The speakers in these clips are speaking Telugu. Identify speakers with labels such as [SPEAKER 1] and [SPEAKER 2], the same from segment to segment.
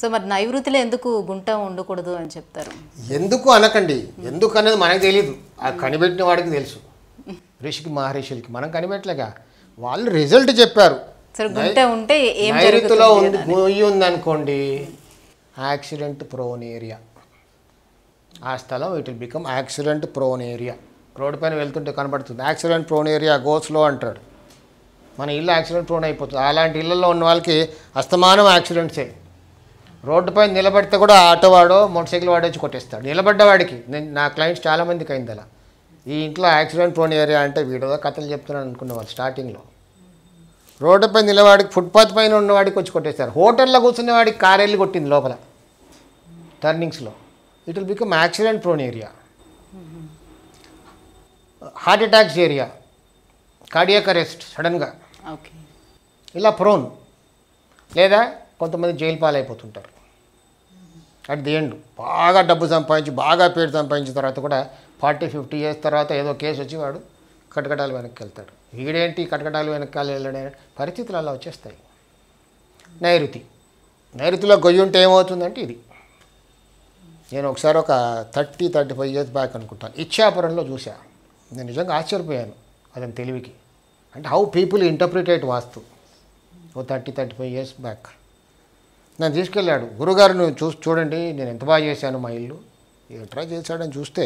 [SPEAKER 1] సో మరి నైవృతిలో ఎందుకు గుంట ఉండకూడదు అని చెప్తారు ఎందుకు అనకండి ఎందుకు అనేది మనకు తెలియదు ఆ కనిపెట్టిన వాడికి తెలుసు ఋషికి మహర్షులకి మనం కనిపెట్టలేక వాళ్ళు రిజల్ట్ చెప్పారు గుంట ఉంటే నైరుతిలో ఉంది పోయి ఉందనుకోండి యాక్సిడెంట్ ప్రోన్ ఏరియా ఆ స్థలం it will become accident prone area road పైన వెళ్తుంటే కనబడుతుంది యాక్సిడెంట్ ప్రోన్ ఏరియా గోస్లో అంటాడు మన ఇల్లు యాక్సిడెంట్ ప్రోన్ అయిపోతుంది అలాంటి ఇళ్లలో ఉన్న వాళ్ళకి అస్తమానం యాక్సిడెంట్సే పైన నిలబడితే కూడా ఆటో వాడో మోటార్ సైకిల్ వాడో వచ్చి కొట్టేస్తాడు నిలబడ్డవాడికి నేను నా క్లయింట్స్ చాలామందికి అయింది అలా ఈ ఇంట్లో యాక్సిడెంట్ ప్రోన్ ఏరియా అంటే వీడియో కథలు చెప్తున్నాను అనుకున్నవాళ్ళు స్టార్టింగ్లో పైన నిలబడికి ఫుట్పాత్ పైన ఉన్నవాడికి వచ్చి కొట్టేస్తారు హోటల్లో వాడికి కారెళ్ళి కొట్టింది లోపల టర్నింగ్స్లో it will become accident prone area heart attacks area cardiac arrest సడన్గా ఇలా ప్రోన్ లేదా కొంతమంది జైలు పాలైపోతుంటారు అట్ ది ఎండ్ బాగా డబ్బు సంపాదించి బాగా పేరు సంపాదించిన తర్వాత కూడా ఫార్టీ ఫిఫ్టీ ఇయర్స్ తర్వాత ఏదో కేసు వచ్చి వాడు కటకటాలు వెనక్కి వెళ్తాడు వీడేంటి కటకటాలు వెనకాల వెళ్ళడే పరిస్థితులు అలా వచ్చేస్తాయి నైరుతి నైరుతిలో గొయ్యి ఉంటే ఏమవుతుందంటే ఇది నేను ఒకసారి ఒక thirty thirty five years back అనుకుంటాను ఇచ్చాపురంలో చూశాను నేను నిజంగా ఆశ్చర్యపోయాను అతని తెలివికి అంటే హౌ పీపుల్ ఇంటర్ప్రిటేట్ వాస్తు ఓ thirty thirty five years back నన్ను తీసుకెళ్ళాడు గురుగారు నువ్వు చూసి చూడండి నేను ఎంత బాగా చేశాను మా ఇల్లు ఎట్రా చేశాడని చూస్తే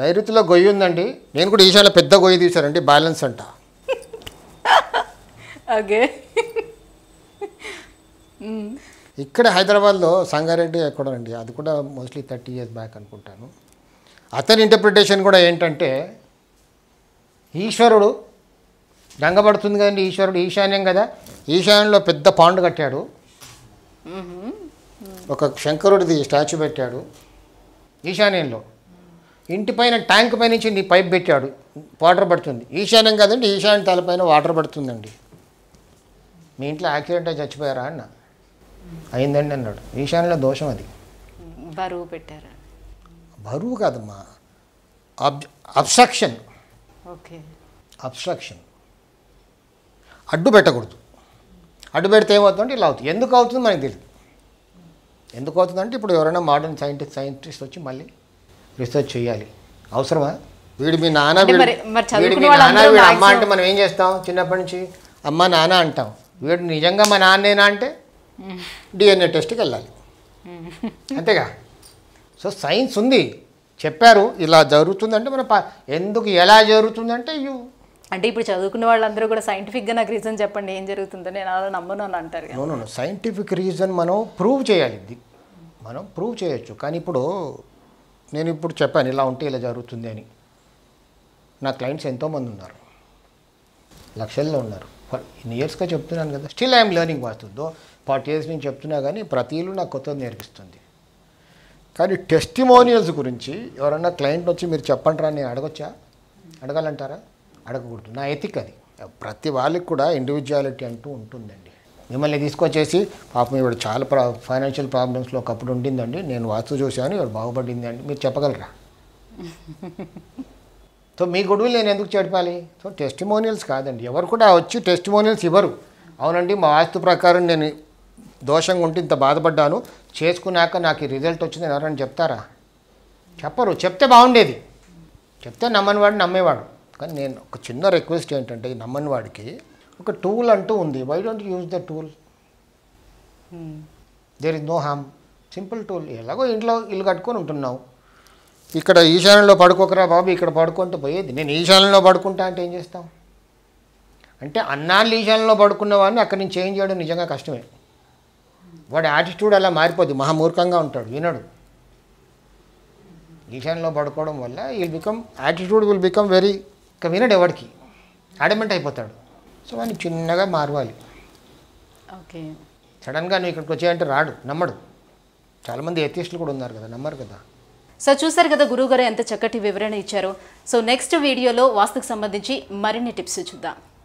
[SPEAKER 1] నైరుతిలో గొయ్యి ఉందండి నేను కూడా ఈశాన్య పెద్ద గొయ్యి తీశానండి బ్యాలెన్స్ అంట ఓకే ఇక్కడ హైదరాబాద్లో సంగారెడ్డి అండి అది కూడా మోస్ట్లీ థర్టీ ఇయర్స్ బ్యాక్ అనుకుంటాను అతని ఇంటర్ప్రిటేషన్ కూడా ఏంటంటే ఈశ్వరుడు దంగబడుతుంది కదండి ఈశ్వరుడు ఈశాన్యం కదా ఈశాన్యంలో పెద్ద పాండు కట్టాడు ఒక శంకరుడిది స్టాచ్యూ పెట్టాడు ఈశాన్యంలో ఇంటిపైన ట్యాంక్ నుంచి నీ పైప్ పెట్టాడు వాటర్ పడుతుంది ఈశాన్యం కాదండి ఈశాన్య తలపైన వాటర్ పడుతుందండి మీ ఇంట్లో యాక్సిడెంట్ అయి చచ్చిపోయారా అన్న అయిందండి అన్నాడు ఈశాన్యంలో దోషం అది బరువు పెట్టారా బరువు కాదమ్మా అబ్ అబ్స్ట్రాక్షన్ ఓకే అబ్స్ట్రాక్షన్ అడ్డు పెట్టకూడదు అడ్డు పెడితే ఏమవుతుందంటే ఇలా అవుతుంది ఎందుకు అవుతుంది మనకి తెలియదు ఎందుకు అవుతుందంటే ఇప్పుడు ఎవరైనా మోడర్న్ సైంటిస్ట్ సైంటిస్ట్ వచ్చి మళ్ళీ రీసెర్చ్ చేయాలి అవసరమా వీడు మీ నాన్న వీడు మీ నాన్న వీడు అమ్మ అంటే మనం ఏం చేస్తాం చిన్నప్పటి నుంచి అమ్మ నాన్న అంటాం వీడు నిజంగా మా నాన్నేనా అంటే డిఎన్ఏ టెస్ట్కి వెళ్ళాలి అంతేగా సో సైన్స్ ఉంది చెప్పారు ఇలా జరుగుతుందంటే మన ఎందుకు ఎలా జరుగుతుందంటే యూ అంటే ఇప్పుడు చదువుకున్న వాళ్ళందరూ కూడా సైంటిఫిక్గా నాకు రీజన్ చెప్పండి ఏం జరుగుతుందో నేను అలా నమ్మను అని అంటారు అవునవును సైంటిఫిక్ రీజన్ మనం ప్రూవ్ చేయాలి ఇది మనం ప్రూవ్ చేయొచ్చు కానీ ఇప్పుడు నేను ఇప్పుడు చెప్పాను ఇలా ఉంటే ఇలా జరుగుతుంది అని నా క్లయింట్స్ ఎంతోమంది ఉన్నారు లక్షల్లో ఉన్నారు ఇన్ని ఇయర్స్గా చెప్తున్నాను కదా స్టిల్ ఐఎమ్ లెర్నింగ్ వాస్తుందో ఫార్టీ ఇయర్స్ నేను చెప్తున్నా కానీ ప్రతిలు నాకు కొత్తది నేర్పిస్తుంది కానీ టెస్టిమోనియల్స్ గురించి ఎవరన్నా క్లయింట్ వచ్చి మీరు చెప్పండి రా నేను అడగొచ్చా అడగాలంటారా అడగకూడదు నా ఎథిక్ అది ప్రతి వాళ్ళకి కూడా ఇండివిజువాలిటీ అంటూ ఉంటుందండి మిమ్మల్ని తీసుకొచ్చేసి పాపం ఇవాడు చాలా ప్రా ఫైనాన్షియల్ ప్రాబ్లమ్స్లో ఒకప్పుడు ఉండిందండి నేను వాస్తు చూశాను ఇవాడు బాగుపడింది అండి మీరు చెప్పగలరా సో మీ గొడవలు నేను ఎందుకు చెడిపాలి సో టెస్టిమోనియల్స్ కాదండి ఎవరు కూడా వచ్చి టెస్టిమోనియల్స్ ఇవ్వరు అవునండి మా వాస్తు ప్రకారం నేను దోషంగా ఉంటే ఇంత బాధపడ్డాను చేసుకున్నాక నాకు ఈ రిజల్ట్ వచ్చింది ఎవరైనా చెప్తారా చెప్పరు చెప్తే బాగుండేది చెప్తే వాడు నమ్మేవాడు కానీ నేను ఒక చిన్న రిక్వెస్ట్ ఏంటంటే ఈ నమ్మనివాడికి ఒక టూల్ అంటూ ఉంది why don't use the tool there is no harm simple tool ఎలాగో ఇంట్లో ఇల్లు కట్టుకొని ఉంటున్నావు ఇక్కడ ఈశాన్యంలో పడుకోకరా బాబు ఇక్కడ పడుకుంటూ పోయేది నేను ఈశాన్యంలో పడుకుంటా అంటే ఏం చేస్తాం అంటే అన్నాళ్ళు ఈశాన్యంలో పడుకున్న వాడిని అక్కడి నుంచి చేంజ్ చేయడం నిజంగా కష్టమే వాడి యాటిట్యూడ్ అలా మారిపోద్ది మహామూర్ఖంగా ఉంటాడు వినడు ఈశాన్లో పడుకోవడం వల్ల ఈ become attitude will become very ఇక వినడు ఎవరికి అడమెంట్ అయిపోతాడు సో అని చిన్నగా మారవాలి ఓకే సడన్గా నువ్వు ఇక్కడికి వచ్చాయంటే రాడు నమ్మడు చాలామంది ఎథిస్టులు కూడా ఉన్నారు కదా నమ్మరు కదా సో చూసారు కదా గురువుగారు ఎంత చక్కటి వివరణ ఇచ్చారు సో నెక్స్ట్ వీడియోలో వాస్తుకు సంబంధించి మరిన్ని టిప్స్ చూద్దాం